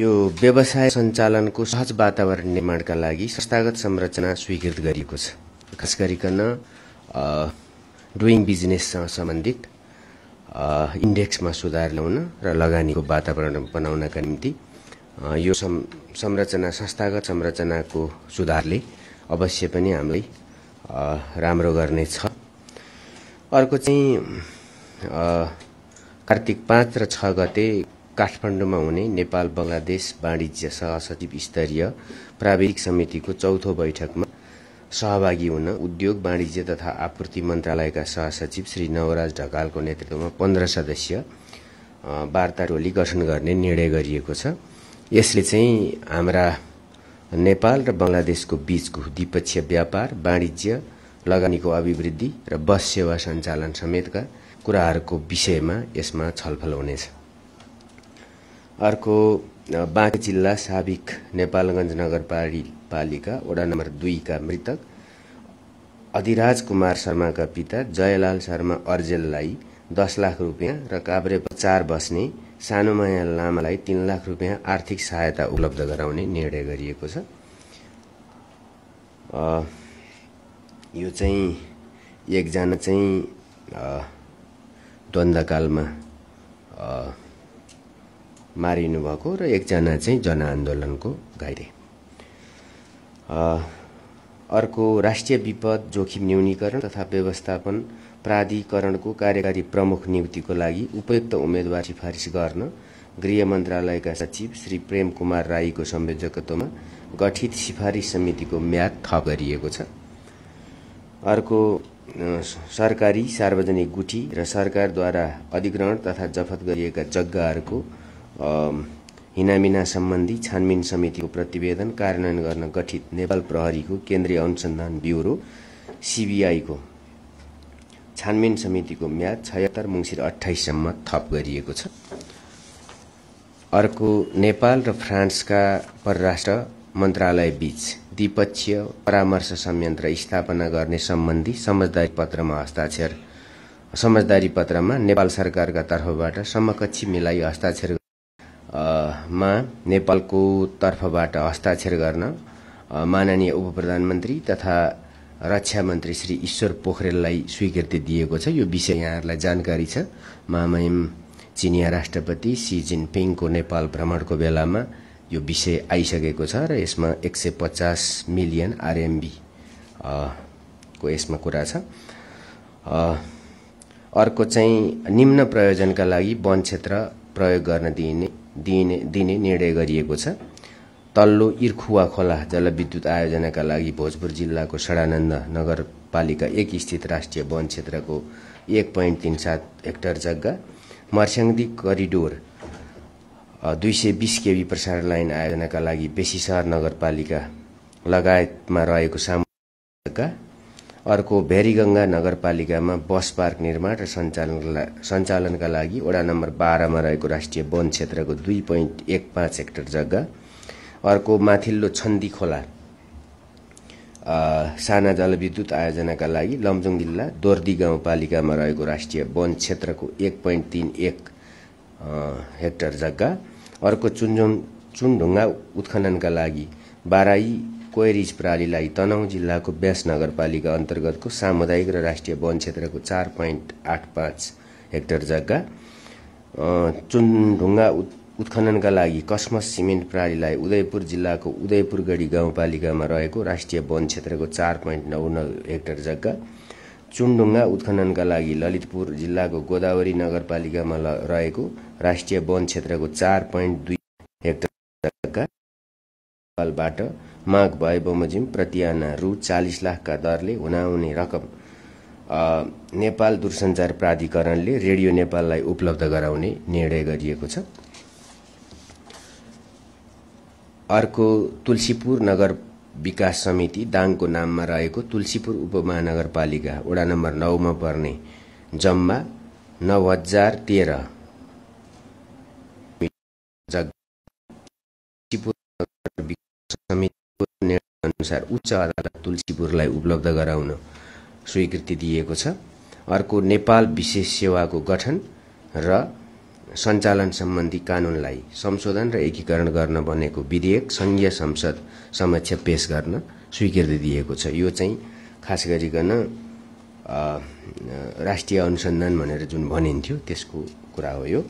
यो व्यवसाय सञ्चालनको सहज वातावरण निर्माणका लागि संस्थागत संरचना स्वीकृत गरिएको छ खास गरिकन डुइङ बिजनेससँग सम्बन्धित इन्डेक्समा सुधार ल्याउन र लगानीको वातावरण बनाउनका निम्ति यो संरचना संस्थागत संरचनाको सुधारले अवश्य पनि हामीलाई राम्रो गर्नेछ अर्को चाहिँ कार्तिक पाँच र छ गते काठमाडौँमा हुने नेपाल बङ्गलादेश वाणिज्य सहसचिव स्तरीय प्राविधिक समितिको चौथो बैठकमा सहभागी हुन उद्योग वाणिज्य तथा आपूर्ति मन्त्रालयका सहसचिव श्री नवराज ढकालको नेतृत्वमा पन्ध्र सदस्य वार्ता टोली गठन गर्ने निर्णय गरिएको छ यसले चाहिँ हाम्रा नेपाल र बङ्गलादेशको बिचको द्विपक्षीय व्यापार वाणिज्य लगानीको अभिवृद्धि र बस सेवा सञ्चालन समेतका कुराहरूको विषयमा यसमा छलफल हुनेछ अर्को बाँकी जिल्ला साबिक नेपालगञ्ज नगरपालिका वडा नम्बर दुईका मृतक अधिराज कुमार शर्माका पिता जयलाल शर्मा अर्जेललाई दस लाख रुपियाँ र काभ्रे चार बस्ने सानोमाया लामालाई तिन लाख रुपियाँ आर्थिक सहायता उपलब्ध गराउने निर्णय गरिएको छ यो चाहिँ एकजना चाहिँ द्वन्द्वकालमा मारिनु भएको र एकजना चाहिँ जनआन्दोलनको घाइते अर्को राष्ट्रिय विपद जोखिम न्यूनीकरण तथा व्यवस्थापन प्राधिकरणको कार्यकारी प्रमुख नियुक्तिको लागि उपयुक्त उम्मेद्वार सिफारिस गर्न गृह मन्त्रालयका सचिव श्री प्रेम कुमार राईको संयोजकत्वमा गठित सिफारिस समितिको म्याद थप गरिएको छ अर्को सरकारी सार्वजनिक गुठी र सरकारद्वारा अधिग्रहण तथा जफत गरिएका जग्गाहरूको हिनामिना सम्बन्धी छानबिन समितिको प्रतिवेदन कार्यान्वयन गर्न गठित नेपाल प्रहरीको केन्द्रीय अनुसन्धान ब्युरो सिबिआईको छानबिन समितिको म्याद छयत्तर मङ्सिर अठाइससम्म थप गरिएको छ अर्को नेपाल र फ्रान्सका परराष्ट्र मन्त्रालय बीच द्विपक्षीय परामर्श संयन्त्र स्थापना गर्ने सम्बन्धी समझदारी पत्रमा हस्ताक्षर समझदारी पत्रमा नेपाल सरकारका तर्फबाट समकक्षी मिलाइ हस्ताक्षर मा नेपालको तर्फबाट हस्ताक्षर गर्न माननीय उप प्रधानमन्त्री तथा रक्षा मन्त्री श्री ईश्वर पोखरेललाई स्वीकृति दिएको छ यो विषय यहाँहरूलाई जानकारी छ महामहिम चिनिया राष्ट्रपति सी जिनपिङको नेपाल भ्रमणको बेलामा यो विषय आइसकेको छ र यसमा एक सय पचास मिलियन आरएमबी को यसमा कुरा छ अर्को चाहिँ निम्न प्रयोजनका लागि वन क्षेत्र प्रयोग गर्न दिइने दिने दिने निर्णय गरिएको छ तल्लो इर्खुवा खोला जलविद्युत आयोजनाका लागि भोजपुर जिल्लाको सडानन्द नगरपालिका एक स्थित राष्ट्रिय वन क्षेत्रको एक पोइन्ट तिन सात हेक्टर जग्गा मर्स्याङदी करिडोर दुई सय बिस केबी प्रसारण लाइन आयोजनाका लागि बेसीसार नगरपालिका लगायतमा रहेको सामु जग्गा अर्को भेरीगङ्गा नगरपालिकामा बस पार्क निर्माण र सञ्चालन सञ्चालनका लागि वडा नम्बर बाह्रमा रहेको राष्ट्रिय वन क्षेत्रको दुई पोइन्ट एक पाँच हेक्टर जग्गा अर्को माथिल्लो छन्दी खोला साना जलविद्युत आयोजनाका लागि लमजुङ जिल्ला दोर्दी गाउँपालिकामा रहेको राष्ट्रिय वन क्षेत्रको एक पोइन्ट तिन एक हेक्टर जग्गा अर्को चुनजुङ चुनढुङ्गा उत्खननका लागि बाराई कोइरिज प्रालीलाई तनहुँ जिल्लाको व्यास नगरपालिका अन्तर्गतको सामुदायिक र राष्ट्रिय वन क्षेत्रको चार पोइन्ट आठ पाँच हेक्टर जग्गा चुनढुङ्गा उत्खननका लागि कस्मस सिमेन्ट प्रालीलाई उदयपुर जिल्लाको उदयपुरगढी गाउँपालिकामा रहेको राष्ट्रिय वन क्षेत्रको चार पोइन्ट नौ नौ हेक्टर जग्गा चुनढुङ्गा उत्खननका लागि ललितपुर जिल्लाको गोदावरी नगरपालिकामा रहेको राष्ट्रिय वन क्षेत्रको चार पोइन्ट दुई हेक्टर जग्गाबाट माग भए बमोजिम प्रतियाना रु चालिस लाखका दरले हुनाउने रकम नेपाल दूरसञ्चार प्राधिकरणले रेडियो नेपाललाई उपलब्ध गराउने निर्णय गरिएको छ अर्को तुलसीपुर नगर विकास समिति दाङको नाममा रहेको तुलसीपुर उपमहानगरपालिका वडा नम्बर नौमा पर्ने जम्मा नौ हजार तेह्र अनुसार उच्च अदालत तुलसीपुरलाई उपलब्ध गराउन स्वीकृति दिएको छ अर्को नेपाल विशेष सेवाको गठन र सञ्चालन सम्बन्धी कानुनलाई संशोधन र एकीकरण गर्न बनेको विधेयक सङ्घीय संसद समक्ष पेश गर्न स्वीकृति दिएको छ यो चाहिँ खास गरिकन राष्ट्रिय अनुसन्धान भनेर जुन भनिन्थ्यो त्यसको कुरा हो यो